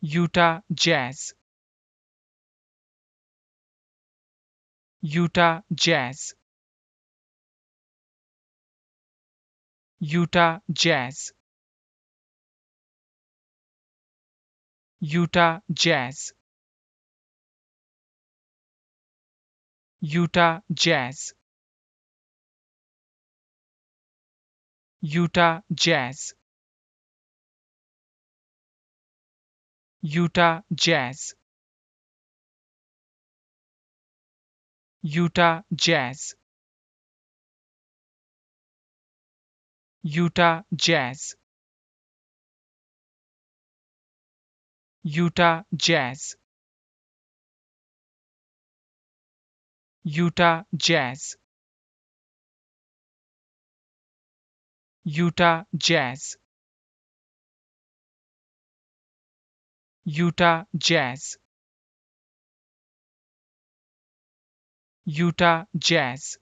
utah jazz utah jazz utah jazz utah jazz utah jazz utah jazz utah jazz utah jazz utah jazz utah jazz utah jazz utah jazz utah jazz utah jazz